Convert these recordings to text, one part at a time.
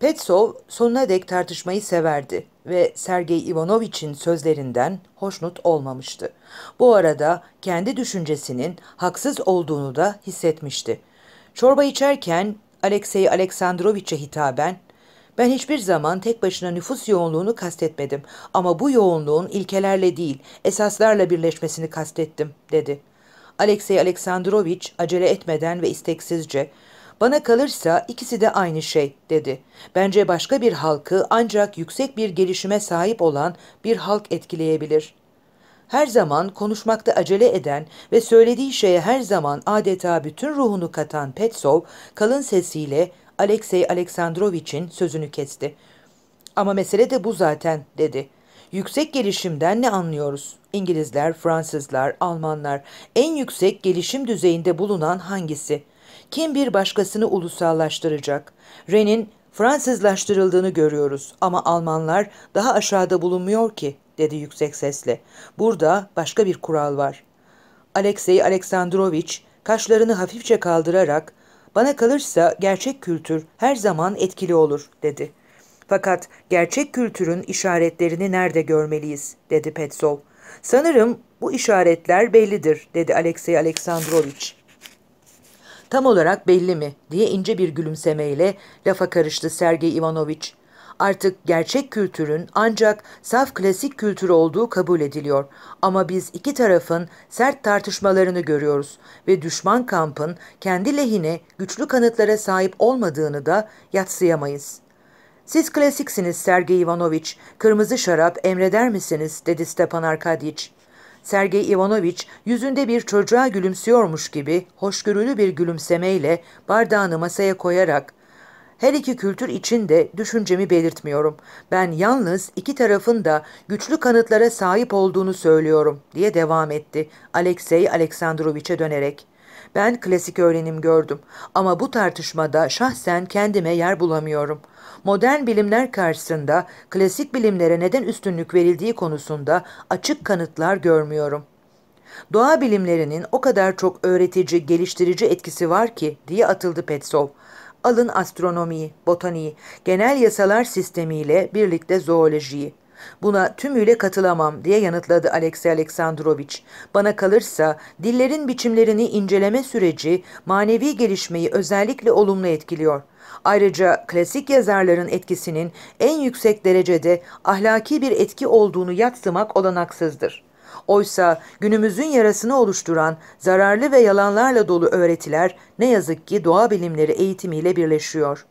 Petsov sonuna dek tartışmayı severdi ve Sergey Ivanoviç'in sözlerinden hoşnut olmamıştı. Bu arada kendi düşüncesinin haksız olduğunu da hissetmişti. Çorba içerken Alexey Aleksandroviç'e hitaben ben hiçbir zaman tek başına nüfus yoğunluğunu kastetmedim ama bu yoğunluğun ilkelerle değil, esaslarla birleşmesini kastettim, dedi. Alexey Aleksandroviç acele etmeden ve isteksizce bana kalırsa ikisi de aynı şey dedi. Bence başka bir halkı ancak yüksek bir gelişime sahip olan bir halk etkileyebilir. Her zaman konuşmakta acele eden ve söylediği şeye her zaman adeta bütün ruhunu katan Petsov kalın sesiyle Alexey Aleksandrovich'in sözünü kesti. Ama mesele de bu zaten dedi. Yüksek gelişimden ne anlıyoruz? İngilizler, Fransızlar, Almanlar en yüksek gelişim düzeyinde bulunan hangisi?'' kim bir başkasını ulusallaştıracak? Ren'in Fransızlaştırıldığını görüyoruz ama Almanlar daha aşağıda bulunmuyor ki, dedi yüksek sesle. Burada başka bir kural var. Alexey Aleksandrovich kaşlarını hafifçe kaldırarak, bana kalırsa gerçek kültür her zaman etkili olur, dedi. Fakat gerçek kültürün işaretlerini nerede görmeliyiz, dedi Petsov. Sanırım bu işaretler bellidir, dedi Alexey Aleksandrovich. Tam olarak belli mi diye ince bir gülümsemeyle lafa karıştı Sergey Ivanovich. Artık gerçek kültürün ancak saf klasik kültür olduğu kabul ediliyor. Ama biz iki tarafın sert tartışmalarını görüyoruz ve düşman kampın kendi lehine güçlü kanıtlara sahip olmadığını da yatsıyamayız.'' Siz klasiksiniz Sergey Ivanovich. Kırmızı şarap emreder misiniz? dedi Stepan Arkadyç. Sergey Ivanovich yüzünde bir çocuğa gülümsüyormuş gibi hoşgörülü bir gülümsemeyle bardağını masaya koyarak her iki kültür için de düşüncemi belirtmiyorum. Ben yalnız iki tarafın da güçlü kanıtlara sahip olduğunu söylüyorum diye devam etti Alexey Aleksandroviç'e dönerek. Ben klasik öğrenim gördüm ama bu tartışmada şahsen kendime yer bulamıyorum modern bilimler karşısında klasik bilimlere neden üstünlük verildiği konusunda açık kanıtlar görmüyorum. Doğa bilimlerinin o kadar çok öğretici, geliştirici etkisi var ki diye atıldı Petsov. Alın astronomiyi, botaniği, genel yasalar sistemiyle birlikte zoolojiyi. Buna tümüyle katılamam diye yanıtladı Alexey Aleksandrovich. Bana kalırsa dillerin biçimlerini inceleme süreci manevi gelişmeyi özellikle olumlu etkiliyor. Ayrıca klasik yazarların etkisinin en yüksek derecede ahlaki bir etki olduğunu yatsımak olanaksızdır. Oysa günümüzün yarasını oluşturan zararlı ve yalanlarla dolu öğretiler ne yazık ki doğa bilimleri eğitimiyle birleşiyor.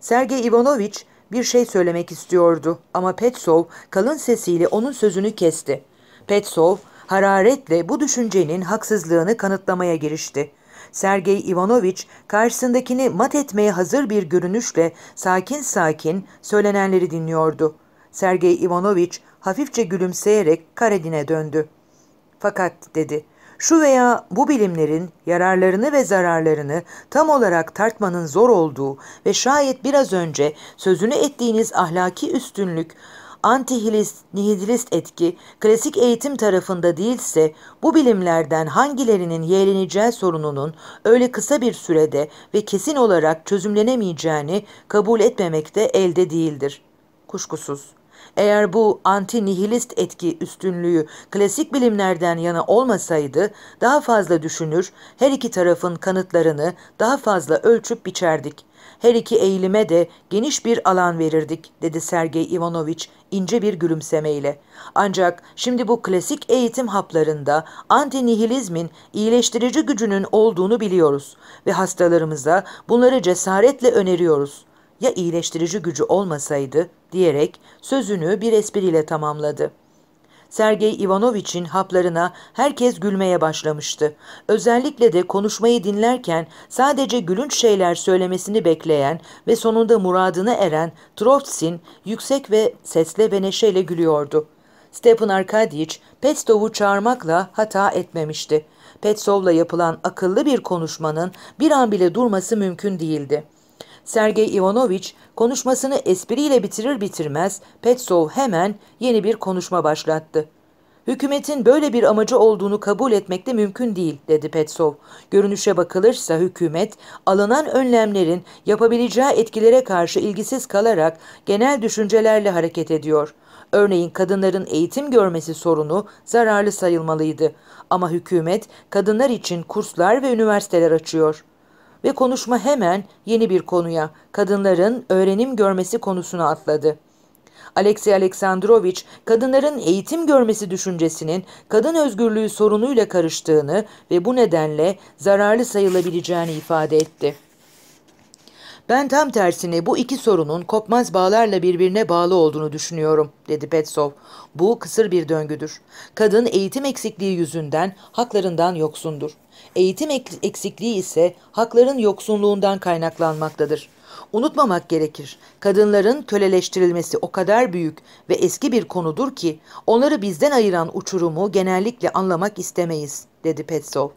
Sergey Ivanovich bir şey söylemek istiyordu ama Petsov kalın sesiyle onun sözünü kesti. Petsov hararetle bu düşüncenin haksızlığını kanıtlamaya girişti. Sergey Ivanoviç karşısındakini mat etmeye hazır bir görünüşle sakin sakin söylenenleri dinliyordu. Sergey Ivanoviç hafifçe gülümseyerek Karedin'e döndü. Fakat dedi, şu veya bu bilimlerin yararlarını ve zararlarını tam olarak tartmanın zor olduğu ve şayet biraz önce sözünü ettiğiniz ahlaki üstünlük, antihilist, nihilist etki klasik eğitim tarafında değilse bu bilimlerden hangilerinin yeğleneceği sorununun öyle kısa bir sürede ve kesin olarak çözümlenemeyeceğini kabul etmemekte elde değildir. Kuşkusuz. Eğer bu anti-nihilist etki üstünlüğü klasik bilimlerden yana olmasaydı daha fazla düşünür, her iki tarafın kanıtlarını daha fazla ölçüp biçerdik. Her iki eğilime de geniş bir alan verirdik, dedi Sergey Ivanoviç ince bir gülümsemeyle. Ancak şimdi bu klasik eğitim haplarında anti-nihilizmin iyileştirici gücünün olduğunu biliyoruz ve hastalarımıza bunları cesaretle öneriyoruz ya iyileştirici gücü olmasaydı diyerek sözünü bir espriyle tamamladı. Sergey Ivanoviç'in haplarına herkes gülmeye başlamıştı. Özellikle de konuşmayı dinlerken sadece gülünç şeyler söylemesini bekleyen ve sonunda muradına eren Trotsin yüksek ve sesle ve neşeyle gülüyordu. Stepan Arkadyevich Petsovu çağırmakla hata etmemişti. Petsov'la yapılan akıllı bir konuşmanın bir an bile durması mümkün değildi. Sergey Ivanovich konuşmasını espriyle bitirir bitirmez Petsov hemen yeni bir konuşma başlattı. Hükümetin böyle bir amacı olduğunu kabul etmek de mümkün değil, dedi Petsov. Görünüşe bakılırsa hükümet, alınan önlemlerin yapabileceği etkilere karşı ilgisiz kalarak genel düşüncelerle hareket ediyor. Örneğin kadınların eğitim görmesi sorunu zararlı sayılmalıydı. Ama hükümet kadınlar için kurslar ve üniversiteler açıyor.'' ve konuşma hemen yeni bir konuya, kadınların öğrenim görmesi konusuna atladı. Alexey Aleksandrovich, kadınların eğitim görmesi düşüncesinin kadın özgürlüğü sorunuyla karıştığını ve bu nedenle zararlı sayılabileceğini ifade etti. Ben tam tersine bu iki sorunun kopmaz bağlarla birbirine bağlı olduğunu düşünüyorum, dedi Petsov. Bu kısır bir döngüdür. Kadın eğitim eksikliği yüzünden haklarından yoksundur. Eğitim eksikliği ise hakların yoksunluğundan kaynaklanmaktadır. Unutmamak gerekir. Kadınların köleleştirilmesi o kadar büyük ve eski bir konudur ki onları bizden ayıran uçurumu genellikle anlamak istemeyiz, dedi Petsov.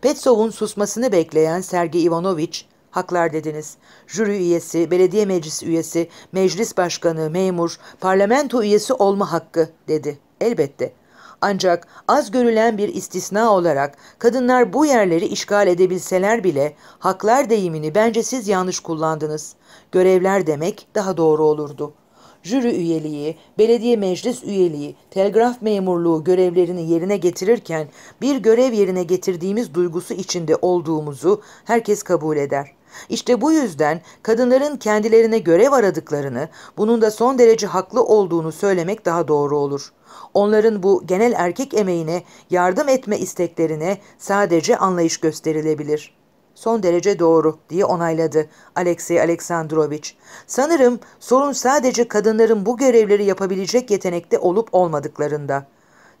Petsov'un susmasını bekleyen Sergei Ivanovich haklar dediniz. Jüri üyesi, belediye meclis üyesi, meclis başkanı, memur, parlamento üyesi olma hakkı dedi. Elbette. Ancak az görülen bir istisna olarak kadınlar bu yerleri işgal edebilseler bile haklar deyimini bence siz yanlış kullandınız. Görevler demek daha doğru olurdu. Jüri üyeliği, belediye meclis üyeliği, telgraf memurluğu görevlerini yerine getirirken bir görev yerine getirdiğimiz duygusu içinde olduğumuzu herkes kabul eder.'' İşte bu yüzden kadınların kendilerine görev aradıklarını, bunun da son derece haklı olduğunu söylemek daha doğru olur. Onların bu genel erkek emeğine yardım etme isteklerine sadece anlayış gösterilebilir. Son derece doğru diye onayladı Alexey Aleksandrovich. Sanırım sorun sadece kadınların bu görevleri yapabilecek yetenekte olup olmadıklarında.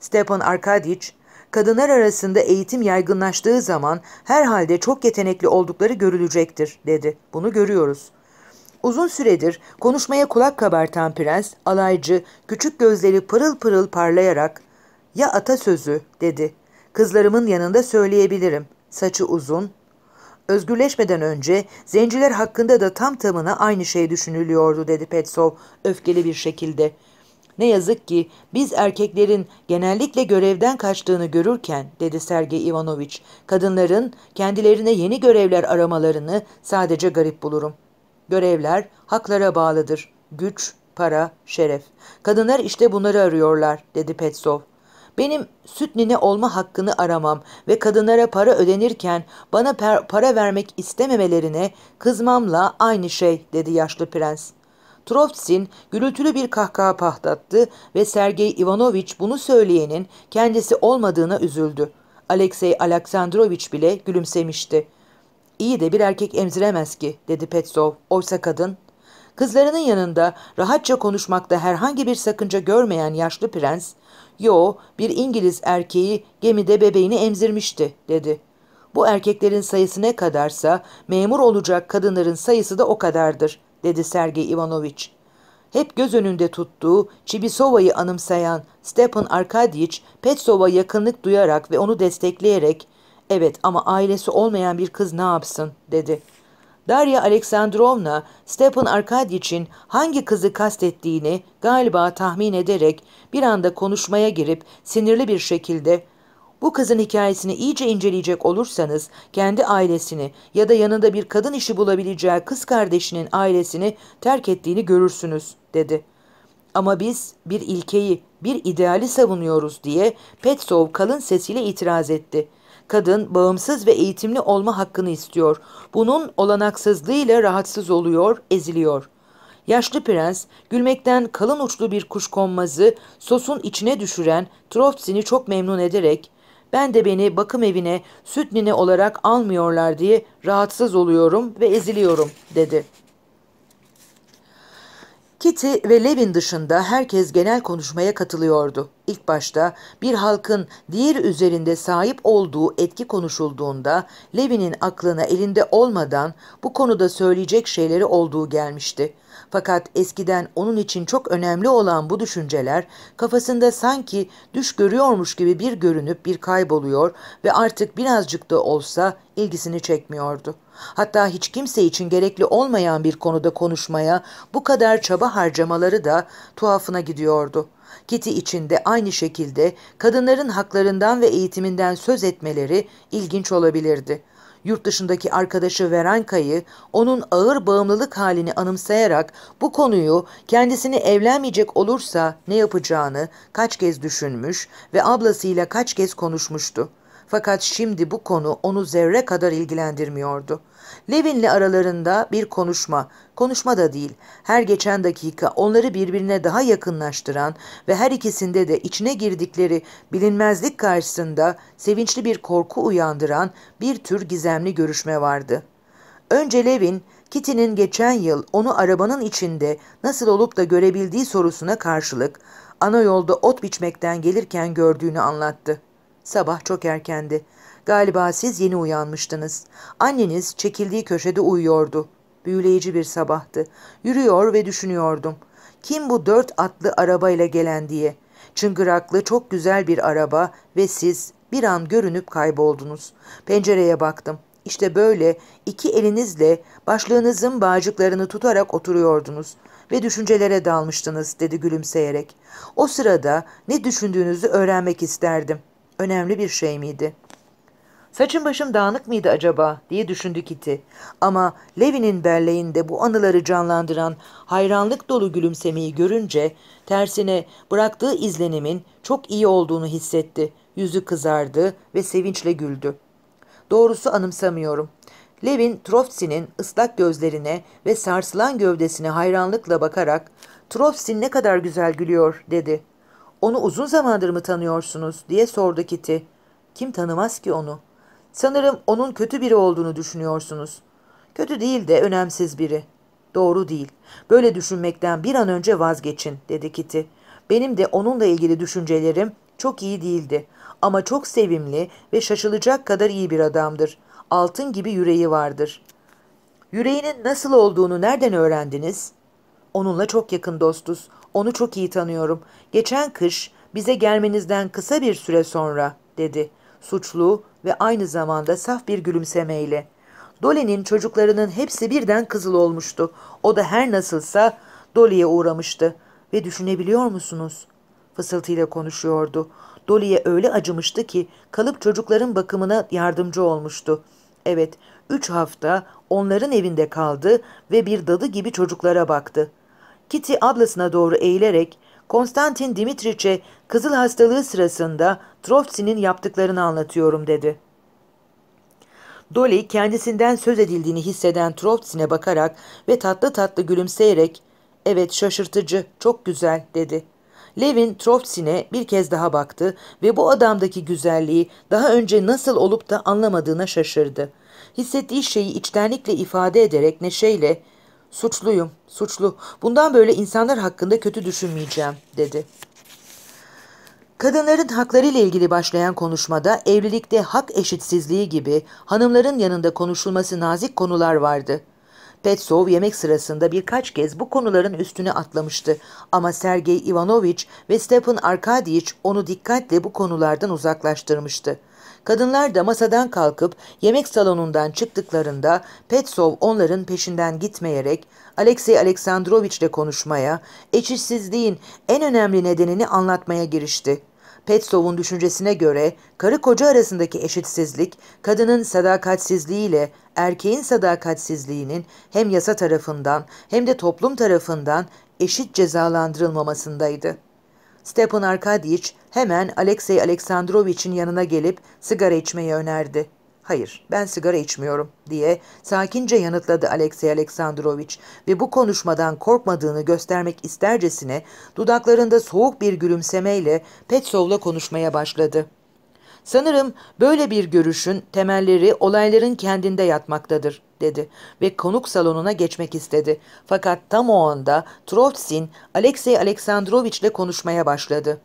Stepan Arkadyevich kadınlar arasında eğitim yaygınlaştığı zaman herhalde çok yetenekli oldukları görülecektir dedi. Bunu görüyoruz. Uzun süredir konuşmaya kulak kabartan prens alaycı küçük gözleri pırıl pırıl parlayarak ya atasözü dedi. Kızlarımın yanında söyleyebilirim. Saçı uzun. Özgürleşmeden önce zenciler hakkında da tam tamına aynı şey düşünülüyordu dedi Petsov öfkeli bir şekilde. Ne yazık ki biz erkeklerin genellikle görevden kaçtığını görürken, dedi Sergey Ivanovich, kadınların kendilerine yeni görevler aramalarını sadece garip bulurum. Görevler haklara bağlıdır. Güç, para, şeref. Kadınlar işte bunları arıyorlar, dedi Petsov. Benim süt nine olma hakkını aramam ve kadınlara para ödenirken bana para vermek istememelerine kızmamla aynı şey, dedi yaşlı prens. Trofsin gürültülü bir kahkaha pahtattı ve Sergey Ivanovich bunu söyleyenin kendisi olmadığına üzüldü. Alexey Aleksandrovich bile gülümsemişti. İyi de bir erkek emziremez ki dedi Petsov. Oysa kadın Kızlarının yanında rahatça konuşmakta herhangi bir sakınca görmeyen yaşlı prens, ''Yo, bir İngiliz erkeği gemide bebeğini emzirmişti.'' dedi. Bu erkeklerin sayısı ne kadarsa memur olacak kadınların sayısı da o kadardır dedi Sergey Ivanovich. Hep göz önünde tuttuğu Çibisova'yı anımsayan Stepan Arkadyevich, Petsov'a yakınlık duyarak ve onu destekleyerek ''Evet ama ailesi olmayan bir kız ne yapsın?'' dedi. Darya Aleksandrovna, Stepan Arkadyich'in hangi kızı kastettiğini galiba tahmin ederek bir anda konuşmaya girip sinirli bir şekilde bu kızın hikayesini iyice inceleyecek olursanız kendi ailesini ya da yanında bir kadın işi bulabileceği kız kardeşinin ailesini terk ettiğini görürsünüz dedi. Ama biz bir ilkeyi, bir ideali savunuyoruz diye Petsov kalın sesiyle itiraz etti. Kadın bağımsız ve eğitimli olma hakkını istiyor. Bunun olanaksızlığıyla rahatsız oluyor, eziliyor. Yaşlı prens gülmekten kalın uçlu bir kuş konmazı sosun içine düşüren Trotzin'i çok memnun ederek ben de beni bakım evine süt nini olarak almıyorlar diye rahatsız oluyorum ve eziliyorum dedi. Kitty ve Levin dışında herkes genel konuşmaya katılıyordu. İlk başta bir halkın diğer üzerinde sahip olduğu etki konuşulduğunda Levin'in aklına elinde olmadan bu konuda söyleyecek şeyleri olduğu gelmişti. Fakat eskiden onun için çok önemli olan bu düşünceler kafasında sanki düş görüyormuş gibi bir görünüp bir kayboluyor ve artık birazcık da olsa ilgisini çekmiyordu. Hatta hiç kimse için gerekli olmayan bir konuda konuşmaya bu kadar çaba harcamaları da tuhafına gidiyordu. Kitty için de aynı şekilde kadınların haklarından ve eğitiminden söz etmeleri ilginç olabilirdi. Yurt dışındaki arkadaşı Veranka'yı onun ağır bağımlılık halini anımsayarak bu konuyu kendisini evlenmeyecek olursa ne yapacağını kaç kez düşünmüş ve ablasıyla kaç kez konuşmuştu. Fakat şimdi bu konu onu zerre kadar ilgilendirmiyordu.'' Levin'le aralarında bir konuşma, konuşma da değil, her geçen dakika onları birbirine daha yakınlaştıran ve her ikisinde de içine girdikleri bilinmezlik karşısında sevinçli bir korku uyandıran bir tür gizemli görüşme vardı. Önce Levin, Kitty'nin geçen yıl onu arabanın içinde nasıl olup da görebildiği sorusuna karşılık ana yolda ot biçmekten gelirken gördüğünü anlattı. Sabah çok erkendi. Galiba siz yeni uyanmıştınız. Anneniz çekildiği köşede uyuyordu. Büyüleyici bir sabahtı. Yürüyor ve düşünüyordum. Kim bu dört atlı arabayla gelen diye. Çıngıraklı çok güzel bir araba ve siz bir an görünüp kayboldunuz. Pencereye baktım. İşte böyle iki elinizle başlığınızın bağcıklarını tutarak oturuyordunuz ve düşüncelere dalmıştınız dedi gülümseyerek. O sırada ne düşündüğünüzü öğrenmek isterdim. Önemli bir şey miydi?'' Saçım başım dağınık mıydı acaba diye düşündü Kitty. Ama Levin'in berleğinde bu anıları canlandıran hayranlık dolu gülümsemeyi görünce tersine bıraktığı izlenimin çok iyi olduğunu hissetti. Yüzü kızardı ve sevinçle güldü. Doğrusu anımsamıyorum. Levin Trofsi'nin ıslak gözlerine ve sarsılan gövdesine hayranlıkla bakarak ''Trofsi ne kadar güzel gülüyor'' dedi. ''Onu uzun zamandır mı tanıyorsunuz?'' diye sordu Kitty. ''Kim tanımaz ki onu?'' Sanırım onun kötü biri olduğunu düşünüyorsunuz. Kötü değil de önemsiz biri. Doğru değil. Böyle düşünmekten bir an önce vazgeçin, dedi Kitty. Benim de onunla ilgili düşüncelerim çok iyi değildi. Ama çok sevimli ve şaşılacak kadar iyi bir adamdır. Altın gibi yüreği vardır. Yüreğinin nasıl olduğunu nereden öğrendiniz? Onunla çok yakın dostuz. Onu çok iyi tanıyorum. Geçen kış bize gelmenizden kısa bir süre sonra, dedi. Suçlu, ve aynı zamanda saf bir gülümsemeyle. Dolly'nin çocuklarının hepsi birden kızıl olmuştu. O da her nasılsa Dolly'ye uğramıştı. Ve düşünebiliyor musunuz? Fısıltıyla konuşuyordu. Dolly'ye öyle acımıştı ki kalıp çocukların bakımına yardımcı olmuştu. Evet, üç hafta onların evinde kaldı ve bir dadı gibi çocuklara baktı. Kitty ablasına doğru eğilerek Konstantin Dimitriç'e kızıl hastalığı sırasında Trofsi'nin yaptıklarını anlatıyorum dedi. Dolly kendisinden söz edildiğini hisseden Trofsi'ne bakarak ve tatlı tatlı gülümseyerek ''Evet şaşırtıcı, çok güzel'' dedi. Levin Trofsin'e bir kez daha baktı ve bu adamdaki güzelliği daha önce nasıl olup da anlamadığına şaşırdı. Hissettiği şeyi içtenlikle ifade ederek neşeyle Suçluyum, suçlu. Bundan böyle insanlar hakkında kötü düşünmeyeceğim, dedi. Kadınların hakları ile ilgili başlayan konuşmada evlilikte hak eşitsizliği gibi hanımların yanında konuşulması nazik konular vardı. Petsov yemek sırasında birkaç kez bu konuların üstüne atlamıştı ama Sergey Ivanovich ve Stepan Arkadiyevich onu dikkatle bu konulardan uzaklaştırmıştı. Kadınlar da masadan kalkıp yemek salonundan çıktıklarında Petsov onların peşinden gitmeyerek Alexey ile konuşmaya, eşitsizliğin en önemli nedenini anlatmaya girişti. Petsov'un düşüncesine göre karı koca arasındaki eşitsizlik kadının sadakatsizliğiyle erkeğin sadakatsizliğinin hem yasa tarafından hem de toplum tarafından eşit cezalandırılmamasındaydı. Stepan Arkadyevich hemen Alexey Aleksandrovich'in yanına gelip sigara içmeyi önerdi. Hayır, ben sigara içmiyorum diye sakince yanıtladı Alexey Aleksandrovich ve bu konuşmadan korkmadığını göstermek istercesine dudaklarında soğuk bir gülümsemeyle Petsov'la konuşmaya başladı. Sanırım böyle bir görüşün temelleri olayların kendinde yatmaktadır dedi ve konuk salonuna geçmek istedi. Fakat tam o anda Trotsin Alexey Aleksandrovich ile konuşmaya başladı.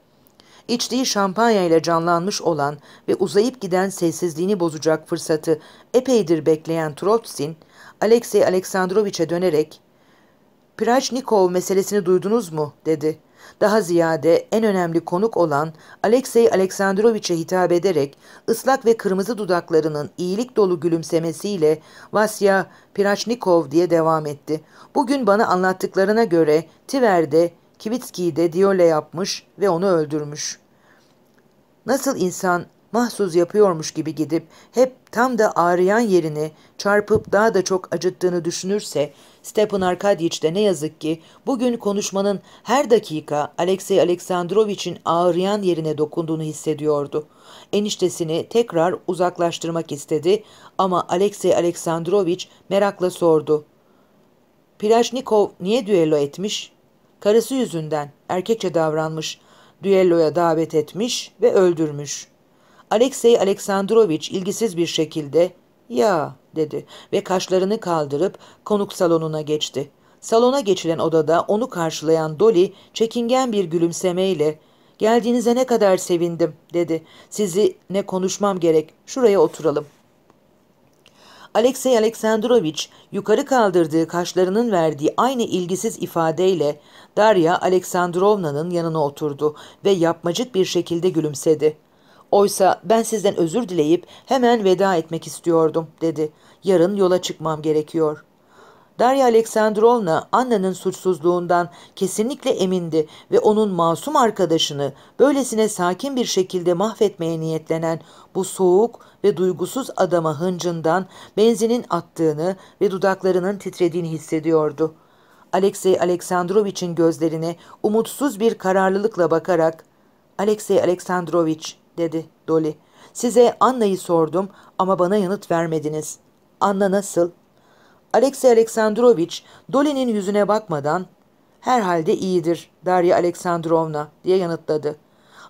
İçtiği şampanya ile canlanmış olan ve uzayıp giden sessizliğini bozacak fırsatı epeydir bekleyen Trotsin, Alexey Aleksandrovich'e dönerek ''Pirajnikov meselesini duydunuz mu?'' dedi. Daha ziyade en önemli konuk olan Alexey Aleksandroviç'e hitap ederek ıslak ve kırmızı dudaklarının iyilik dolu gülümsemesiyle Vasya Piraçnikov diye devam etti. Bugün bana anlattıklarına göre Tiver'de Kivitski'yi de Diole yapmış ve onu öldürmüş. Nasıl insan mahsus yapıyormuş gibi gidip hep tam da ağrıyan yerini çarpıp daha da çok acıttığını düşünürse Stepan Arkadyevich de ne yazık ki bugün konuşmanın her dakika Alexey Aleksandrovich'in ağrıyan yerine dokunduğunu hissediyordu. Eniştesini tekrar uzaklaştırmak istedi ama Alexey Aleksandrovich merakla sordu. Plajnikov niye düello etmiş? Karısı yüzünden erkekçe davranmış, düelloya davet etmiş ve öldürmüş.'' Alexey Aleksandrovich ilgisiz bir şekilde ''Ya'' dedi ve kaşlarını kaldırıp konuk salonuna geçti. Salona geçilen odada onu karşılayan Dolly çekingen bir gülümsemeyle ''Geldiğinize ne kadar sevindim'' dedi. ''Sizi ne konuşmam gerek, şuraya oturalım.'' Alexey Aleksandrovich yukarı kaldırdığı kaşlarının verdiği aynı ilgisiz ifadeyle Darya Aleksandrovna'nın yanına oturdu ve yapmacık bir şekilde gülümsedi. Oysa ben sizden özür dileyip hemen veda etmek istiyordum dedi. Yarın yola çıkmam gerekiyor. Darya Aleksandrovna Anna'nın suçsuzluğundan kesinlikle emindi ve onun masum arkadaşını böylesine sakin bir şekilde mahvetmeye niyetlenen bu soğuk ve duygusuz adama hıncından benzinin attığını ve dudaklarının titrediğini hissediyordu. Alexey Aleksandroviç'in gözlerine umutsuz bir kararlılıkla bakarak ''Alexey Aleksandroviç, dedi Dolly. Size Anna'yı sordum ama bana yanıt vermediniz. Anna nasıl? Alexey Aleksandrovich Dolly'nin yüzüne bakmadan herhalde iyidir Darya Aleksandrovna diye yanıtladı.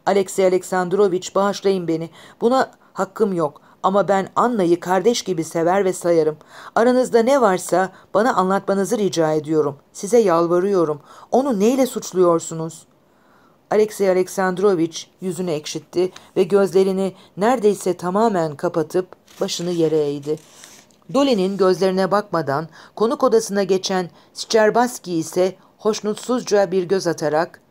Alexey Aleksandrovich bağışlayın beni. Buna hakkım yok ama ben Anna'yı kardeş gibi sever ve sayarım. Aranızda ne varsa bana anlatmanızı rica ediyorum. Size yalvarıyorum. Onu neyle suçluyorsunuz?'' Alexey Aleksandrovich yüzünü ekşitti ve gözlerini neredeyse tamamen kapatıp başını yere eğdi. Dolinin gözlerine bakmadan konuk odasına geçen Scherbaski ise hoşnutsuzca bir göz atarak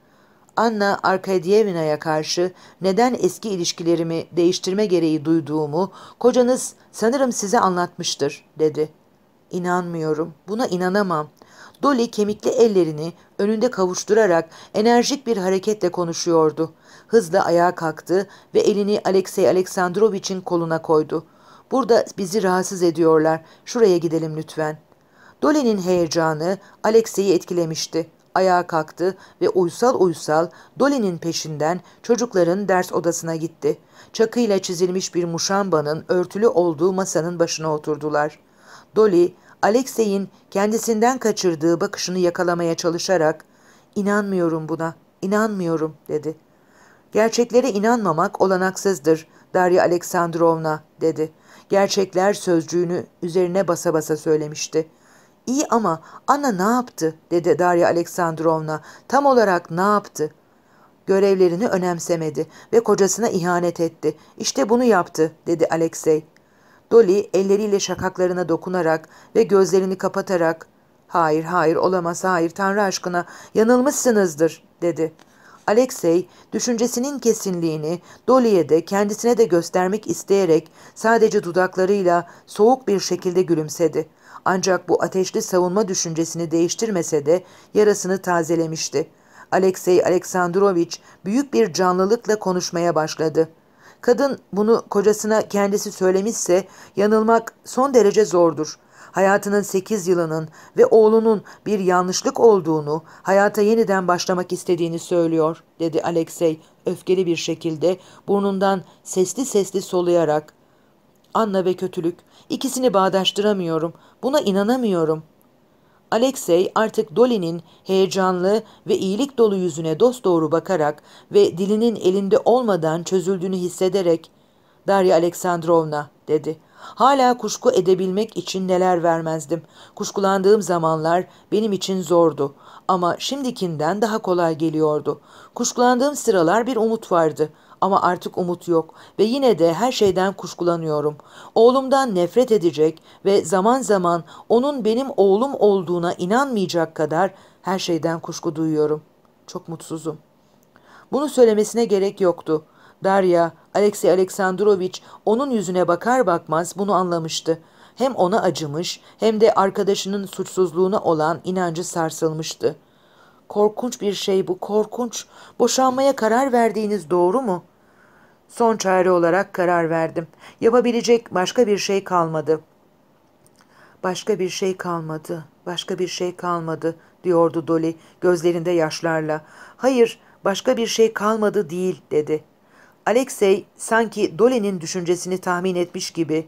Anna Arkadyevna'ya karşı neden eski ilişkilerimi değiştirme gereği duyduğumu kocanız sanırım size anlatmıştır dedi. İnanmıyorum, buna inanamam. Dolly kemikli ellerini önünde kavuşturarak enerjik bir hareketle konuşuyordu. Hızla ayağa kalktı ve elini Alexey Aleksandroviç'in koluna koydu. Burada bizi rahatsız ediyorlar. Şuraya gidelim lütfen. Dole'nin heyecanı Alexey'i etkilemişti. Ayağa kalktı ve uysal uysal Dole'nin peşinden çocukların ders odasına gitti. Çakıyla çizilmiş bir muşambanın örtülü olduğu masanın başına oturdular. Dolly Alexey'in kendisinden kaçırdığı bakışını yakalamaya çalışarak ''İnanmıyorum buna, inanmıyorum.'' dedi. ''Gerçeklere inanmamak olanaksızdır Darya Aleksandrovna.'' dedi. Gerçekler sözcüğünü üzerine basa basa söylemişti. ''İyi ama Anna ne yaptı?'' dedi Darya Aleksandrovna. ''Tam olarak ne yaptı?'' Görevlerini önemsemedi ve kocasına ihanet etti. İşte bunu yaptı dedi Alexey. Dolly elleriyle şakaklarına dokunarak ve gözlerini kapatarak ''Hayır, hayır, olamaz, hayır, Tanrı aşkına, yanılmışsınızdır.'' dedi. Alexey, düşüncesinin kesinliğini Dolly'e de kendisine de göstermek isteyerek sadece dudaklarıyla soğuk bir şekilde gülümsedi. Ancak bu ateşli savunma düşüncesini değiştirmese de yarasını tazelemişti. Alexey Aleksandrovich büyük bir canlılıkla konuşmaya başladı. Kadın bunu kocasına kendisi söylemişse yanılmak son derece zordur. Hayatının 8 yılının ve oğlunun bir yanlışlık olduğunu, hayata yeniden başlamak istediğini söylüyor, dedi Alexey öfkeli bir şekilde burnundan sesli sesli soluyarak. Anna ve kötülük, ikisini bağdaştıramıyorum, buna inanamıyorum.'' Alexey artık Dolly'nin heyecanlı ve iyilik dolu yüzüne dosdoğru bakarak ve dilinin elinde olmadan çözüldüğünü hissederek Darya Aleksandrovna dedi. Hala kuşku edebilmek için neler vermezdim. Kuşkulandığım zamanlar benim için zordu ama şimdikinden daha kolay geliyordu. Kuşkulandığım sıralar bir umut vardı.'' ama artık umut yok ve yine de her şeyden kuşkulanıyorum. Oğlumdan nefret edecek ve zaman zaman onun benim oğlum olduğuna inanmayacak kadar her şeyden kuşku duyuyorum. Çok mutsuzum. Bunu söylemesine gerek yoktu. Darya, Alexey Aleksandrovich onun yüzüne bakar bakmaz bunu anlamıştı. Hem ona acımış hem de arkadaşının suçsuzluğuna olan inancı sarsılmıştı.'' Korkunç bir şey bu, korkunç. Boşanmaya karar verdiğiniz doğru mu? Son çare olarak karar verdim. Yapabilecek başka bir şey kalmadı. Başka bir şey kalmadı, başka bir şey kalmadı, diyordu Dolly gözlerinde yaşlarla. Hayır, başka bir şey kalmadı değil, dedi. Alexey sanki Dolly'nin düşüncesini tahmin etmiş gibi.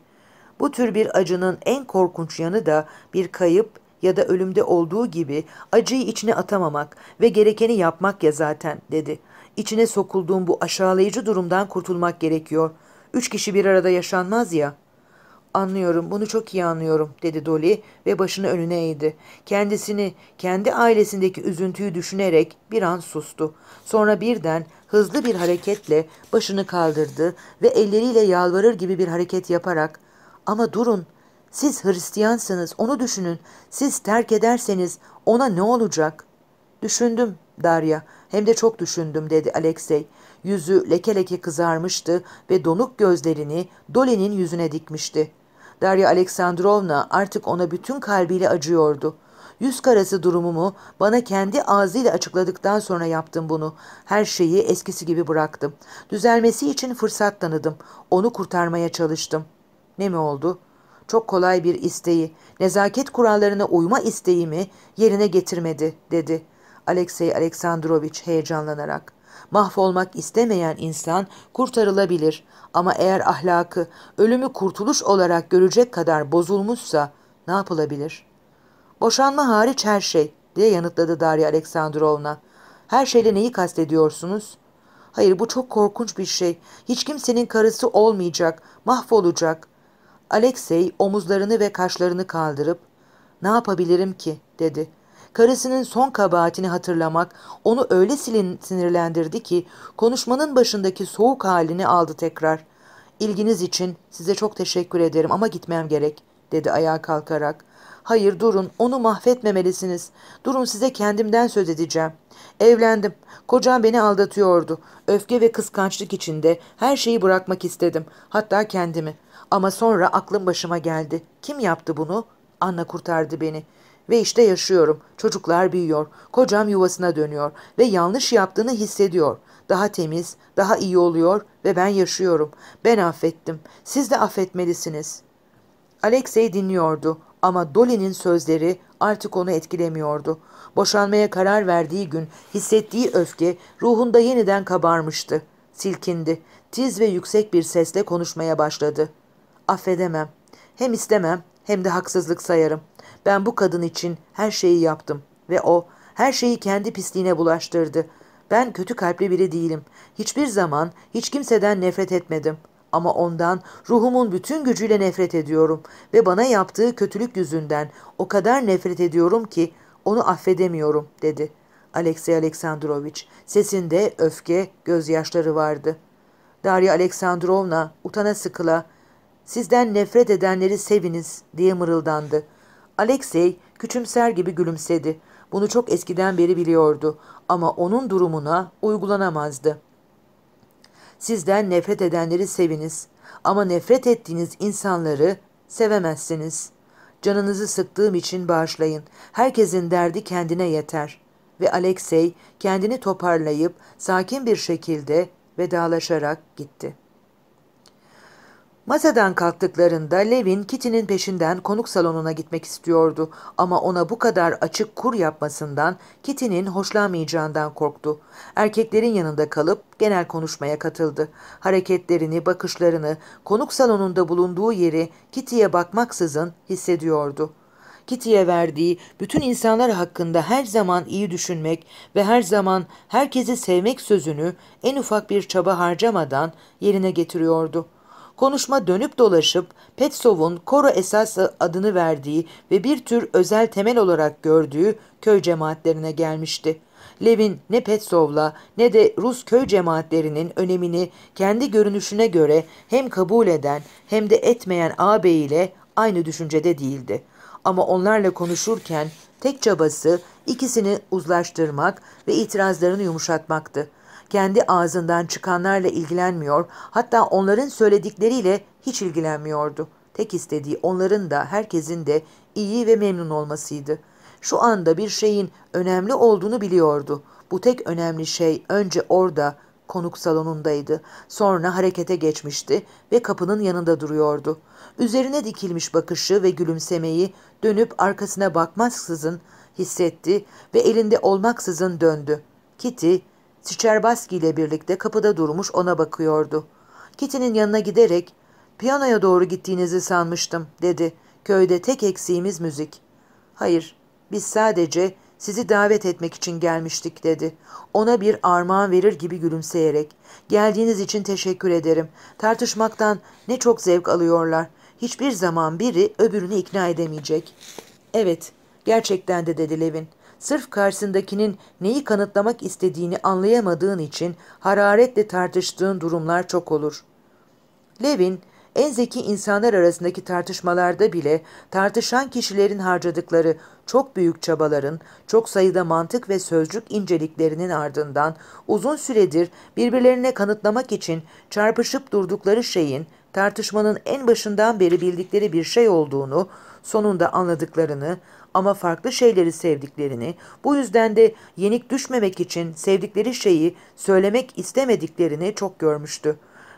Bu tür bir acının en korkunç yanı da bir kayıp, ya da ölümde olduğu gibi acıyı içine atamamak ve gerekeni yapmak ya zaten dedi. İçine sokulduğum bu aşağılayıcı durumdan kurtulmak gerekiyor. Üç kişi bir arada yaşanmaz ya.'' Anlıyorum, bunu çok iyi anlıyorum, dedi Dolly ve başını önüne eğdi. Kendisini, kendi ailesindeki üzüntüyü düşünerek bir an sustu. Sonra birden hızlı bir hareketle başını kaldırdı ve elleriyle yalvarır gibi bir hareket yaparak ''Ama durun, siz Hristiyansınız, onu düşünün. Siz terk ederseniz ona ne olacak? Düşündüm Darya, hem de çok düşündüm dedi Alexey. Yüzü leke leke kızarmıştı ve donuk gözlerini Dole'nin yüzüne dikmişti. Darya Aleksandrovna artık ona bütün kalbiyle acıyordu. Yüz karası durumumu bana kendi ağzıyla açıkladıktan sonra yaptım bunu. Her şeyi eskisi gibi bıraktım. Düzelmesi için fırsat tanıdım. Onu kurtarmaya çalıştım. Ne mi oldu?'' çok kolay bir isteği, nezaket kurallarına uyma isteğimi yerine getirmedi, dedi Alexey Aleksandrovich heyecanlanarak. Mahvolmak istemeyen insan kurtarılabilir ama eğer ahlakı ölümü kurtuluş olarak görecek kadar bozulmuşsa ne yapılabilir? Boşanma hariç her şey diye yanıtladı Darya Aleksandrovna. Her şeyle neyi kastediyorsunuz? Hayır bu çok korkunç bir şey. Hiç kimsenin karısı olmayacak, mahvolacak. Alexey omuzlarını ve kaşlarını kaldırıp ''Ne yapabilirim ki?'' dedi. Karısının son kabahatini hatırlamak onu öyle silin, sinirlendirdi ki konuşmanın başındaki soğuk halini aldı tekrar. İlginiz için size çok teşekkür ederim ama gitmem gerek, dedi ayağa kalkarak. Hayır durun, onu mahvetmemelisiniz. Durun size kendimden söz edeceğim. Evlendim. Kocam beni aldatıyordu. Öfke ve kıskançlık içinde her şeyi bırakmak istedim. Hatta kendimi.'' Ama sonra aklım başıma geldi. Kim yaptı bunu? Anna kurtardı beni. Ve işte yaşıyorum. Çocuklar büyüyor. Kocam yuvasına dönüyor ve yanlış yaptığını hissediyor. Daha temiz, daha iyi oluyor ve ben yaşıyorum. Ben affettim. Siz de affetmelisiniz. Alexey dinliyordu ama Dolly'nin sözleri artık onu etkilemiyordu. Boşanmaya karar verdiği gün hissettiği öfke ruhunda yeniden kabarmıştı. Silkindi. Tiz ve yüksek bir sesle konuşmaya başladı affedemem. Hem istemem hem de haksızlık sayarım. Ben bu kadın için her şeyi yaptım ve o her şeyi kendi pisliğine bulaştırdı. Ben kötü kalpli biri değilim. Hiçbir zaman hiç kimseden nefret etmedim. Ama ondan ruhumun bütün gücüyle nefret ediyorum ve bana yaptığı kötülük yüzünden o kadar nefret ediyorum ki onu affedemiyorum dedi. Alexey Aleksandrovich sesinde öfke, gözyaşları vardı. Darya Aleksandrovna utana sıkıla Sizden nefret edenleri seviniz diye mırıldandı. Alexey küçümser gibi gülümsedi. Bunu çok eskiden beri biliyordu ama onun durumuna uygulanamazdı. Sizden nefret edenleri seviniz ama nefret ettiğiniz insanları sevemezsiniz. Canınızı sıktığım için bağışlayın. Herkesin derdi kendine yeter. Ve Alexey kendini toparlayıp sakin bir şekilde vedalaşarak gitti. Masadan kalktıklarında Levin Kitty'nin peşinden konuk salonuna gitmek istiyordu ama ona bu kadar açık kur yapmasından Kitty'nin hoşlanmayacağından korktu. Erkeklerin yanında kalıp genel konuşmaya katıldı. Hareketlerini, bakışlarını, konuk salonunda bulunduğu yeri Kitty'ye bakmaksızın hissediyordu. Kitty'ye verdiği bütün insanlar hakkında her zaman iyi düşünmek ve her zaman herkesi sevmek sözünü en ufak bir çaba harcamadan yerine getiriyordu.'' Konuşma dönüp dolaşıp Petsov'un Koro esas adını verdiği ve bir tür özel temel olarak gördüğü köy cemaatlerine gelmişti. Levin ne Petsov'la ne de Rus köy cemaatlerinin önemini kendi görünüşüne göre hem kabul eden hem de etmeyen ağabeyiyle aynı düşüncede değildi. Ama onlarla konuşurken tek çabası ikisini uzlaştırmak ve itirazlarını yumuşatmaktı kendi ağzından çıkanlarla ilgilenmiyor, hatta onların söyledikleriyle hiç ilgilenmiyordu. Tek istediği onların da herkesin de iyi ve memnun olmasıydı. Şu anda bir şeyin önemli olduğunu biliyordu. Bu tek önemli şey önce orada konuk salonundaydı. Sonra harekete geçmişti ve kapının yanında duruyordu. Üzerine dikilmiş bakışı ve gülümsemeyi dönüp arkasına bakmaksızın hissetti ve elinde olmaksızın döndü. Kitty Sicherbaski ile birlikte kapıda durmuş ona bakıyordu. Kitty'nin yanına giderek ''Piyanoya doğru gittiğinizi sanmıştım.'' dedi. ''Köyde tek eksiğimiz müzik.'' ''Hayır, biz sadece sizi davet etmek için gelmiştik.'' dedi. Ona bir armağan verir gibi gülümseyerek. ''Geldiğiniz için teşekkür ederim. Tartışmaktan ne çok zevk alıyorlar. Hiçbir zaman biri öbürünü ikna edemeyecek.'' ''Evet, gerçekten de.'' dedi Levin sırf karşısındakinin neyi kanıtlamak istediğini anlayamadığın için hararetle tartıştığın durumlar çok olur. Levin, en zeki insanlar arasındaki tartışmalarda bile tartışan kişilerin harcadıkları çok büyük çabaların, çok sayıda mantık ve sözcük inceliklerinin ardından uzun süredir birbirlerine kanıtlamak için çarpışıp durdukları şeyin tartışmanın en başından beri bildikleri bir şey olduğunu, sonunda anladıklarını, ama farklı şeyleri sevdiklerini, bu yüzden de yenik düşmemek için sevdikleri şeyi söylemek istemediklerini çok görmüştü.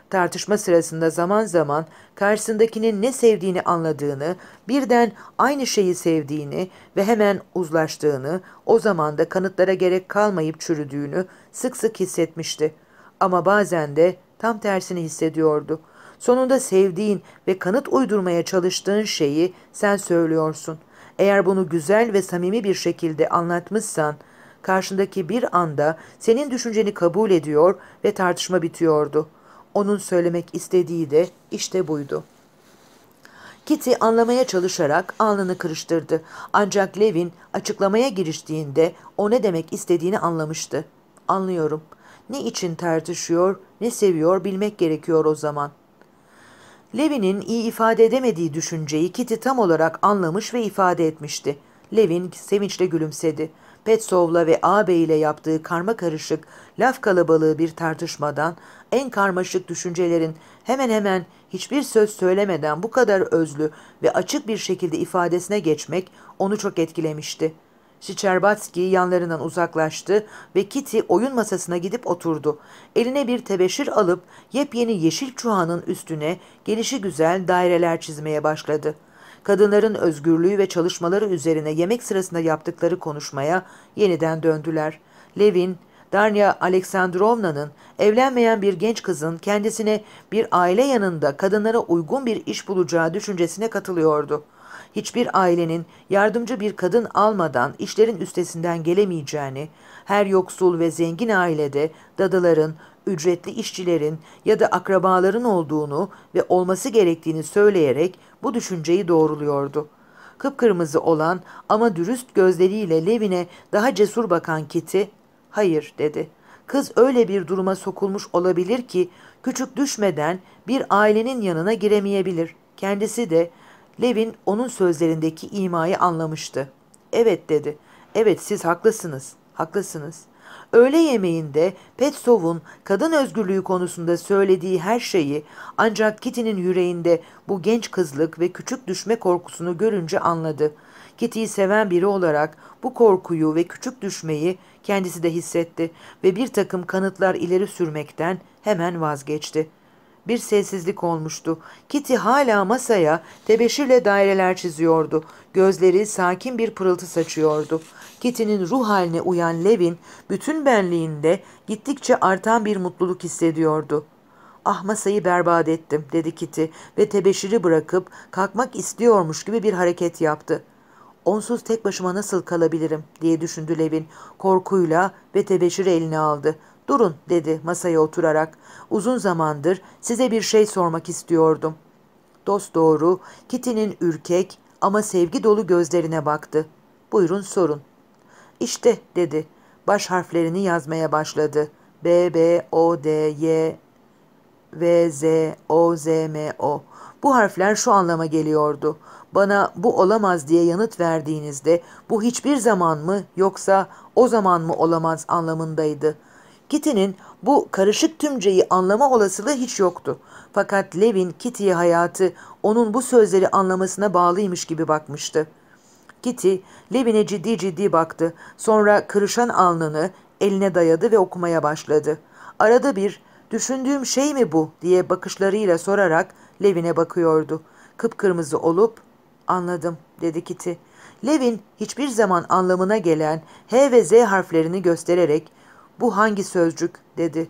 Tartışma sırasında zaman zaman karşısındakinin ne sevdiğini anladığını, birden aynı şeyi sevdiğini ve hemen uzlaştığını, o zaman da kanıtlara gerek kalmayıp çürüdüğünü sık sık hissetmişti. Ama bazen de tam tersini hissediyordu. Sonunda sevdiğin ve kanıt uydurmaya çalıştığın şeyi sen söylüyorsun.'' Eğer bunu güzel ve samimi bir şekilde anlatmışsan, karşındaki bir anda senin düşünceni kabul ediyor ve tartışma bitiyordu. Onun söylemek istediği de işte buydu. Kitty anlamaya çalışarak alnını kırıştırdı. Ancak Levin açıklamaya giriştiğinde o ne demek istediğini anlamıştı. Anlıyorum. Ne için tartışıyor, ne seviyor bilmek gerekiyor o zaman.'' Levin'in iyi ifade edemediği düşünceyi Kitty tam olarak anlamış ve ifade etmişti. Levin sevinçle gülümsedi. Petsov'la ve ağabey ile yaptığı karma karışık, laf kalabalığı bir tartışmadan, en karmaşık düşüncelerin hemen hemen hiçbir söz söylemeden bu kadar özlü ve açık bir şekilde ifadesine geçmek onu çok etkilemişti. Şiçerbatski yanlarından uzaklaştı ve Kitty oyun masasına gidip oturdu. Eline bir tebeşir alıp yepyeni yeşil çuhanın üstüne gelişi güzel daireler çizmeye başladı. Kadınların özgürlüğü ve çalışmaları üzerine yemek sırasında yaptıkları konuşmaya yeniden döndüler. Levin, Darya Aleksandrovna'nın evlenmeyen bir genç kızın kendisine bir aile yanında kadınlara uygun bir iş bulacağı düşüncesine katılıyordu hiçbir ailenin yardımcı bir kadın almadan işlerin üstesinden gelemeyeceğini, her yoksul ve zengin ailede dadıların, ücretli işçilerin ya da akrabaların olduğunu ve olması gerektiğini söyleyerek bu düşünceyi doğruluyordu. Kıpkırmızı olan ama dürüst gözleriyle Levin'e daha cesur bakan Kiti, "Hayır." dedi. Kız öyle bir duruma sokulmuş olabilir ki küçük düşmeden bir ailenin yanına giremeyebilir. Kendisi de Levin onun sözlerindeki imayı anlamıştı. Evet dedi. Evet siz haklısınız. Haklısınız. Öğle yemeğinde Petsov'un kadın özgürlüğü konusunda söylediği her şeyi ancak Kitty'nin yüreğinde bu genç kızlık ve küçük düşme korkusunu görünce anladı. Kitty'yi seven biri olarak bu korkuyu ve küçük düşmeyi kendisi de hissetti ve bir takım kanıtlar ileri sürmekten hemen vazgeçti.'' Bir sessizlik olmuştu. Kitty hala masaya tebeşirle daireler çiziyordu. Gözleri sakin bir pırıltı saçıyordu. Kitty'nin ruh haline uyan Levin bütün benliğinde gittikçe artan bir mutluluk hissediyordu. Ah masayı berbat ettim dedi Kitty ve tebeşiri bırakıp kalkmak istiyormuş gibi bir hareket yaptı. Onsuz tek başıma nasıl kalabilirim diye düşündü Levin korkuyla ve tebeşiri eline aldı. Durun dedi masaya oturarak. Uzun zamandır size bir şey sormak istiyordum. Dost doğru Kitty'nin ürkek ama sevgi dolu gözlerine baktı. Buyurun sorun. İşte dedi. Baş harflerini yazmaya başladı. B, B, O, D, Y, V, Z, O, Z, M, O. Bu harfler şu anlama geliyordu. Bana bu olamaz diye yanıt verdiğinizde bu hiçbir zaman mı yoksa o zaman mı olamaz anlamındaydı. Kitty'nin bu karışık tümceyi anlama olasılığı hiç yoktu. Fakat Levin Kitty'ye hayatı onun bu sözleri anlamasına bağlıymış gibi bakmıştı. Kitty, Levin'e ciddi ciddi baktı. Sonra kırışan alnını eline dayadı ve okumaya başladı. Arada bir düşündüğüm şey mi bu diye bakışlarıyla sorarak Levin'e bakıyordu. Kıpkırmızı olup anladım dedi Kitty. Levin hiçbir zaman anlamına gelen H ve Z harflerini göstererek bu hangi sözcük dedi.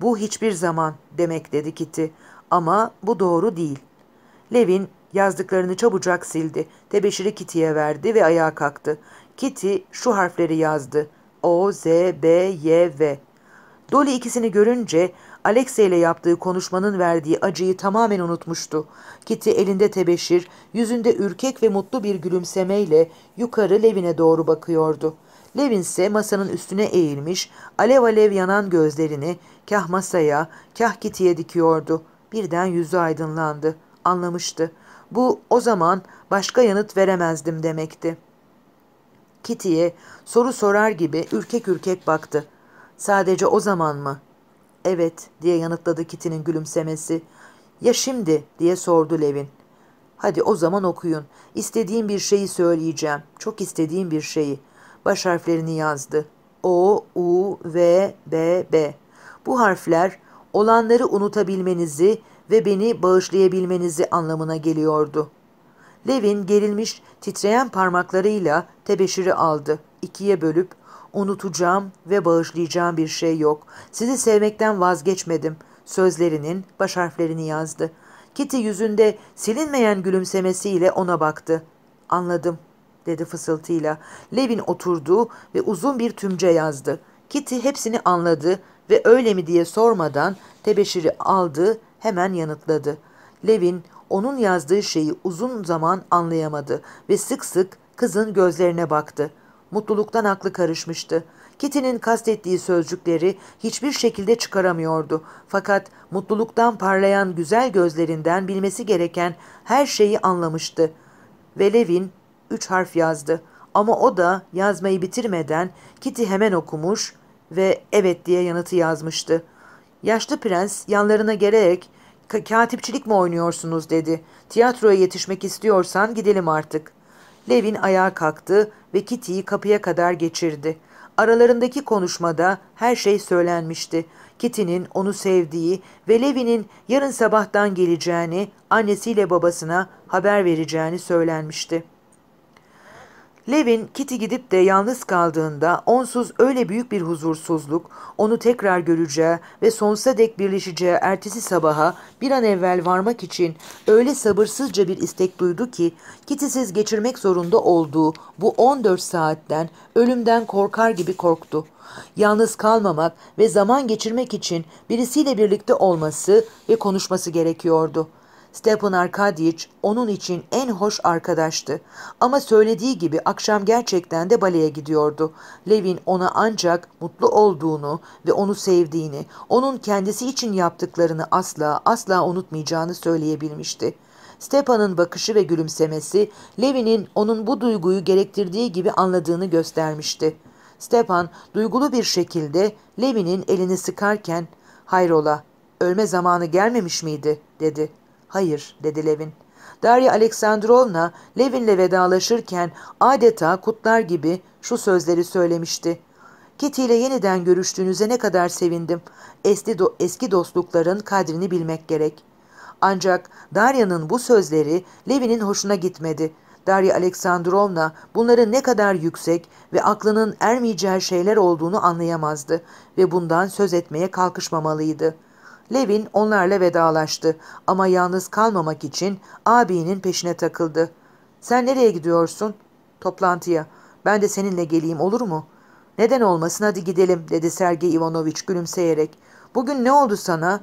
Bu hiçbir zaman demek dedi Kitty. Ama bu doğru değil. Levin yazdıklarını çabucak sildi. Tebeşiri Kitty'ye verdi ve ayağa kalktı. Kitty şu harfleri yazdı. O, Z, B, Y, V. Dolly ikisini görünce Alexey ile yaptığı konuşmanın verdiği acıyı tamamen unutmuştu. Kitty elinde tebeşir, yüzünde ürkek ve mutlu bir gülümsemeyle yukarı Levin'e doğru bakıyordu. Levin ise masanın üstüne eğilmiş, alev alev yanan gözlerini kah masaya, kah kitiye dikiyordu. Birden yüzü aydınlandı. Anlamıştı. Bu o zaman başka yanıt veremezdim demekti. Kitiye soru sorar gibi ürkek ürkek baktı. Sadece o zaman mı? Evet diye yanıtladı Kitty'nin gülümsemesi. Ya şimdi diye sordu Levin. Hadi o zaman okuyun. İstediğim bir şeyi söyleyeceğim. Çok istediğim bir şeyi baş harflerini yazdı. O, U, V, B, B. Bu harfler olanları unutabilmenizi ve beni bağışlayabilmenizi anlamına geliyordu. Levin gerilmiş, titreyen parmaklarıyla tebeşiri aldı. İkiye bölüp, unutacağım ve bağışlayacağım bir şey yok. Sizi sevmekten vazgeçmedim. Sözlerinin baş harflerini yazdı. Kitty yüzünde silinmeyen gülümsemesiyle ona baktı. Anladım dedi fısıltıyla. Levin oturdu ve uzun bir tümce yazdı. Kitty hepsini anladı ve öyle mi diye sormadan tebeşiri aldı, hemen yanıtladı. Levin onun yazdığı şeyi uzun zaman anlayamadı ve sık sık kızın gözlerine baktı. Mutluluktan aklı karışmıştı. Kitty'nin kastettiği sözcükleri hiçbir şekilde çıkaramıyordu. Fakat mutluluktan parlayan güzel gözlerinden bilmesi gereken her şeyi anlamıştı. Ve Levin üç harf yazdı ama o da yazmayı bitirmeden Kitty hemen okumuş ve evet diye yanıtı yazmıştı. Yaşlı prens yanlarına gelerek katipçilik mi oynuyorsunuz dedi. Tiyatroya yetişmek istiyorsan gidelim artık. Levin ayağa kalktı ve Kitty'yi kapıya kadar geçirdi. Aralarındaki konuşmada her şey söylenmişti. Kitty'nin onu sevdiği ve Levin'in yarın sabahtan geleceğini, annesiyle babasına haber vereceğini söylenmişti. Levin, Kitty gidip de yalnız kaldığında onsuz öyle büyük bir huzursuzluk, onu tekrar göreceği ve sonsuza dek birleşeceği ertesi sabaha bir an evvel varmak için öyle sabırsızca bir istek duydu ki, Kitty'siz geçirmek zorunda olduğu bu 14 saatten ölümden korkar gibi korktu. Yalnız kalmamak ve zaman geçirmek için birisiyle birlikte olması ve konuşması gerekiyordu.'' Stepan Arkadyevich onun için en hoş arkadaştı. Ama söylediği gibi akşam gerçekten de baleye gidiyordu. Levin ona ancak mutlu olduğunu ve onu sevdiğini, onun kendisi için yaptıklarını asla asla unutmayacağını söyleyebilmişti. Stepan'ın bakışı ve gülümsemesi Levin'in onun bu duyguyu gerektirdiği gibi anladığını göstermişti. Stepan duygulu bir şekilde Levin'in elini sıkarken "Hayrola, ölme zamanı gelmemiş miydi?" dedi. Hayır dedi Levin. Darya Aleksandrovna Levin'le vedalaşırken adeta kutlar gibi şu sözleri söylemişti. Kitty ile yeniden görüştüğünüze ne kadar sevindim. Eski, do eski dostlukların kadrini bilmek gerek. Ancak Darya'nın bu sözleri Levin'in hoşuna gitmedi. Darya Aleksandrovna bunların ne kadar yüksek ve aklının ermeyeceği şeyler olduğunu anlayamazdı ve bundan söz etmeye kalkışmamalıydı.'' Levin onlarla vedalaştı ama yalnız kalmamak için abinin peşine takıldı. Sen nereye gidiyorsun? Toplantıya. Ben de seninle geleyim olur mu? Neden olmasın hadi gidelim dedi Sergey Ivanovich gülümseyerek. Bugün ne oldu sana?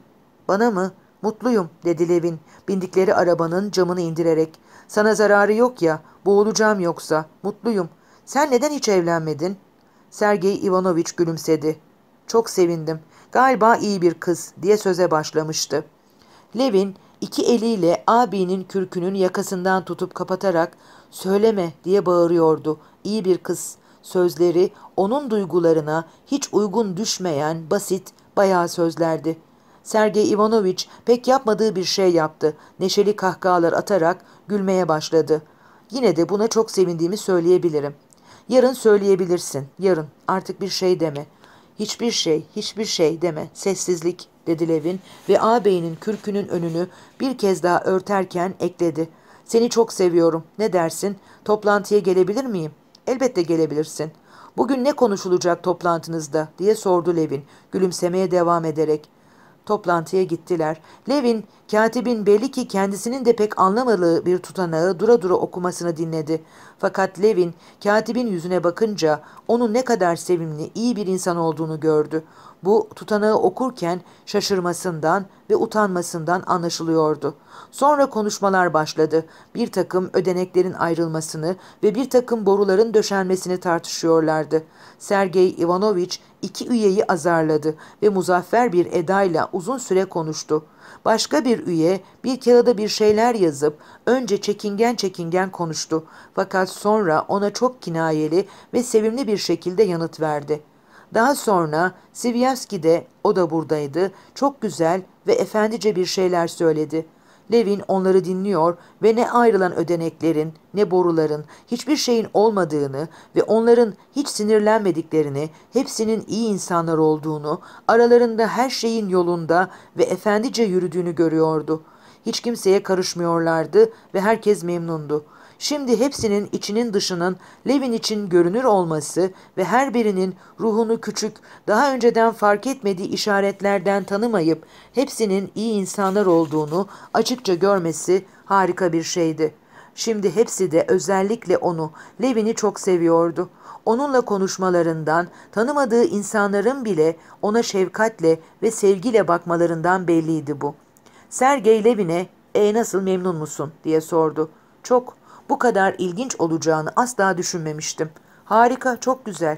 Bana mı? Mutluyum dedi Levin bindikleri arabanın camını indirerek. Sana zararı yok ya boğulacağım yoksa mutluyum. Sen neden hiç evlenmedin? Sergey Ivanovich gülümsedi. Çok sevindim. Galiba iyi bir kız diye söze başlamıştı. Levin iki eliyle abinin kürkünün yakasından tutup kapatarak söyleme diye bağırıyordu. İyi bir kız. Sözleri onun duygularına hiç uygun düşmeyen basit bayağı sözlerdi. Sergey Ivanovich pek yapmadığı bir şey yaptı. Neşeli kahkahalar atarak gülmeye başladı. Yine de buna çok sevindiğimi söyleyebilirim. Yarın söyleyebilirsin. Yarın. Artık bir şey deme. Hiçbir şey, hiçbir şey deme, sessizlik dedi Levin ve ağabeyinin kürkünün önünü bir kez daha örterken ekledi. Seni çok seviyorum. Ne dersin? Toplantıya gelebilir miyim? Elbette gelebilirsin. Bugün ne konuşulacak toplantınızda diye sordu Levin gülümsemeye devam ederek. Toplantıya gittiler. Levin, katibin belli ki kendisinin de pek anlamadığı bir tutanağı dura dura okumasını dinledi. Fakat Levin, katibin yüzüne bakınca onun ne kadar sevimli, iyi bir insan olduğunu gördü. Bu tutanağı okurken şaşırmasından ve utanmasından anlaşılıyordu. Sonra konuşmalar başladı. Bir takım ödeneklerin ayrılmasını ve bir takım boruların döşenmesini tartışıyorlardı. Sergey Ivanovich iki üyeyi azarladı ve muzaffer bir edayla uzun süre konuştu. Başka bir üye bir kağıda bir şeyler yazıp önce çekingen çekingen konuştu. Fakat sonra ona çok kinayeli ve sevimli bir şekilde yanıt verdi.'' Daha sonra Sivyevski de o da buradaydı. Çok güzel ve efendice bir şeyler söyledi. Levin onları dinliyor ve ne ayrılan ödeneklerin, ne boruların, hiçbir şeyin olmadığını ve onların hiç sinirlenmediklerini, hepsinin iyi insanlar olduğunu, aralarında her şeyin yolunda ve efendice yürüdüğünü görüyordu. Hiç kimseye karışmıyorlardı ve herkes memnundu. Şimdi hepsinin içinin dışının Levin için görünür olması ve her birinin ruhunu küçük, daha önceden fark etmediği işaretlerden tanımayıp hepsinin iyi insanlar olduğunu açıkça görmesi harika bir şeydi. Şimdi hepsi de özellikle onu, Levin'i çok seviyordu. Onunla konuşmalarından, tanımadığı insanların bile ona şefkatle ve sevgiyle bakmalarından belliydi bu. Sergey Levin'e ''E nasıl memnun musun?'' diye sordu. ''Çok.'' Bu kadar ilginç olacağını asla düşünmemiştim. Harika, çok güzel.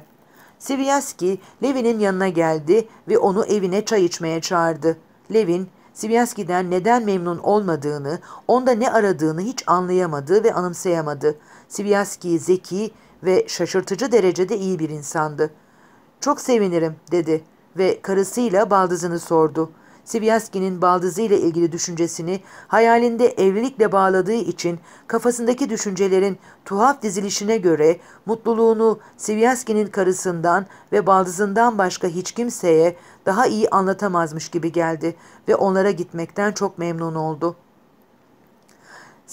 Sivyaski, Levin'in yanına geldi ve onu evine çay içmeye çağırdı. Levin, Sivyaski'den neden memnun olmadığını, onda ne aradığını hiç anlayamadı ve anımsayamadı. Sivyaski zeki ve şaşırtıcı derecede iyi bir insandı. Çok sevinirim dedi ve karısıyla baldızını sordu. Sivyaski'nin baldızı ile ilgili düşüncesini hayalinde evlilikle bağladığı için kafasındaki düşüncelerin tuhaf dizilişine göre mutluluğunu Sivyaski'nin karısından ve baldızından başka hiç kimseye daha iyi anlatamazmış gibi geldi ve onlara gitmekten çok memnun oldu.''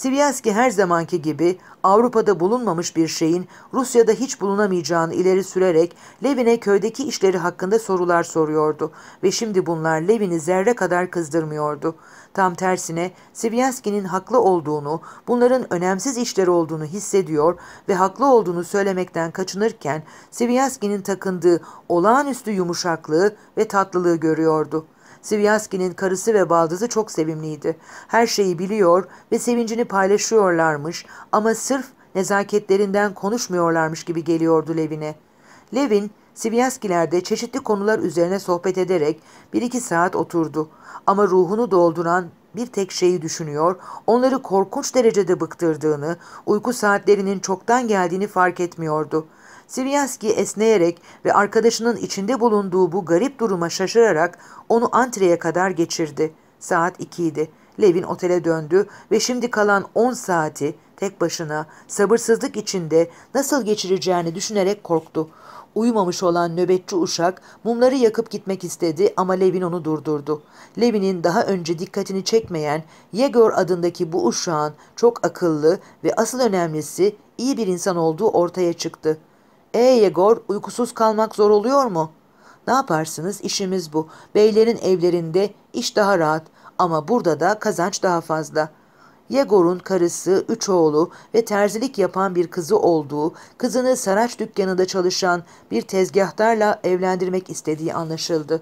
Sivyaski her zamanki gibi Avrupa'da bulunmamış bir şeyin Rusya'da hiç bulunamayacağını ileri sürerek Levin'e köydeki işleri hakkında sorular soruyordu ve şimdi bunlar Levin'i zerre kadar kızdırmıyordu. Tam tersine Sivyaski'nin haklı olduğunu, bunların önemsiz işler olduğunu hissediyor ve haklı olduğunu söylemekten kaçınırken Sivyaski'nin takındığı olağanüstü yumuşaklığı ve tatlılığı görüyordu. Sivyaski'nin karısı ve baldızı çok sevimliydi. Her şeyi biliyor ve sevincini paylaşıyorlarmış ama sırf nezaketlerinden konuşmuyorlarmış gibi geliyordu Levin'e. Levin, Sivyaskilerde çeşitli konular üzerine sohbet ederek bir iki saat oturdu. Ama ruhunu dolduran bir tek şeyi düşünüyor, onları korkunç derecede bıktırdığını, uyku saatlerinin çoktan geldiğini fark etmiyordu.'' Sivyaski esneyerek ve arkadaşının içinde bulunduğu bu garip duruma şaşırarak onu antreye kadar geçirdi. Saat ikiydi. Levin otele döndü ve şimdi kalan on saati tek başına sabırsızlık içinde nasıl geçireceğini düşünerek korktu. Uyumamış olan nöbetçi uşak mumları yakıp gitmek istedi ama Levin onu durdurdu. Levin'in daha önce dikkatini çekmeyen Yegor adındaki bu uşağın çok akıllı ve asıl önemlisi iyi bir insan olduğu ortaya çıktı. E Yegor uykusuz kalmak zor oluyor mu? Ne yaparsınız işimiz bu. Beylerin evlerinde iş daha rahat ama burada da kazanç daha fazla. Yegor'un karısı, üç oğlu ve terzilik yapan bir kızı olduğu, kızını saraç dükkanında çalışan bir tezgahtarla evlendirmek istediği anlaşıldı.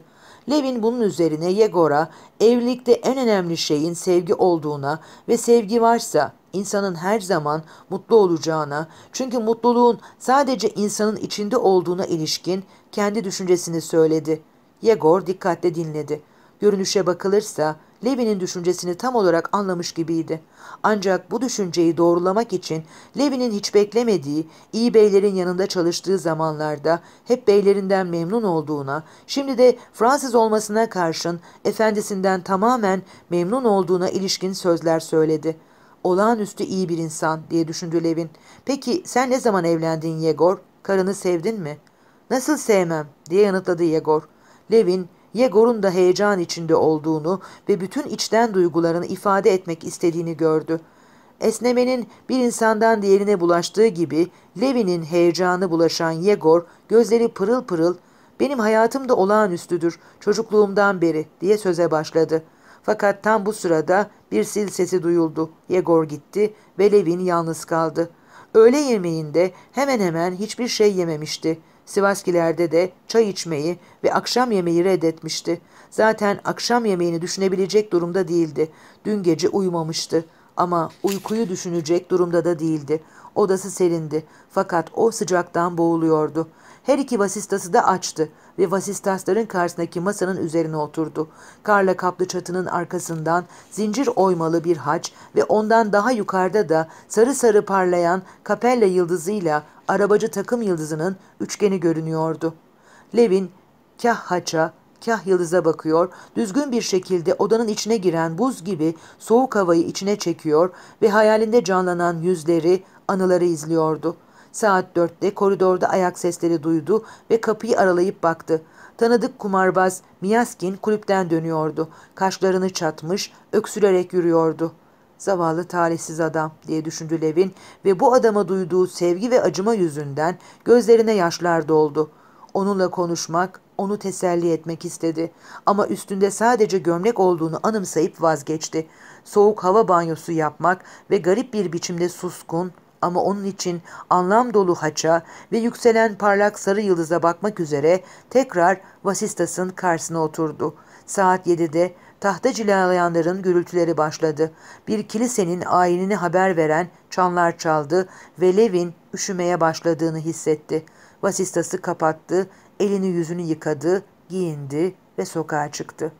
Levin bunun üzerine Yegor'a evlilikte en önemli şeyin sevgi olduğuna ve sevgi varsa insanın her zaman mutlu olacağına, çünkü mutluluğun sadece insanın içinde olduğuna ilişkin kendi düşüncesini söyledi. Yegor dikkatle dinledi. Görünüşe bakılırsa Levi'nin düşüncesini tam olarak anlamış gibiydi. Ancak bu düşünceyi doğrulamak için Levi'nin hiç beklemediği, iyi beylerin yanında çalıştığı zamanlarda hep beylerinden memnun olduğuna, şimdi de Fransız olmasına karşın efendisinden tamamen memnun olduğuna ilişkin sözler söyledi.'' Olağanüstü iyi bir insan diye düşündü Levin. Peki sen ne zaman evlendin Yegor? Karını sevdin mi? Nasıl sevmem diye yanıtladı Yegor. Levin Yegor'un da heyecan içinde olduğunu ve bütün içten duygularını ifade etmek istediğini gördü. Esnemenin bir insandan diğerine bulaştığı gibi Levin'in heyecanı bulaşan Yegor gözleri pırıl pırıl benim hayatım da olağanüstüdür çocukluğumdan beri diye söze başladı.'' Fakat tam bu sırada bir sil sesi duyuldu. Yegor gitti ve Levin yalnız kaldı. Öğle yemeğinde hemen hemen hiçbir şey yememişti. Sivaskilerde de çay içmeyi ve akşam yemeği reddetmişti. Zaten akşam yemeğini düşünebilecek durumda değildi. Dün gece uyumamıştı ama uykuyu düşünecek durumda da değildi. Odası serindi fakat o sıcaktan boğuluyordu. Her iki vasistası da açtı ve vasistasların karşısındaki masanın üzerine oturdu. Karla kaplı çatının arkasından zincir oymalı bir haç ve ondan daha yukarıda da sarı sarı parlayan kapella yıldızıyla arabacı takım yıldızının üçgeni görünüyordu. Levin kah haça, kah yıldıza bakıyor, düzgün bir şekilde odanın içine giren buz gibi soğuk havayı içine çekiyor ve hayalinde canlanan yüzleri, anıları izliyordu.'' Saat dörtte koridorda ayak sesleri duydu ve kapıyı aralayıp baktı. Tanıdık kumarbaz Miyaskin kulüpten dönüyordu. Kaşlarını çatmış, öksürerek yürüyordu. Zavallı talihsiz adam diye düşündü Levin ve bu adama duyduğu sevgi ve acıma yüzünden gözlerine yaşlar doldu. Onunla konuşmak, onu teselli etmek istedi ama üstünde sadece gömlek olduğunu anımsayıp vazgeçti. Soğuk hava banyosu yapmak ve garip bir biçimde suskun, ama onun için anlam dolu haça ve yükselen parlak sarı yıldıza bakmak üzere tekrar Vasistas'ın karşısına oturdu. Saat 7'de tahta cilalayanların gürültüleri başladı. Bir kilisenin ayinini haber veren çanlar çaldı ve Levin üşümeye başladığını hissetti. Vasistas'ı kapattı, elini yüzünü yıkadı, giyindi ve sokağa çıktı.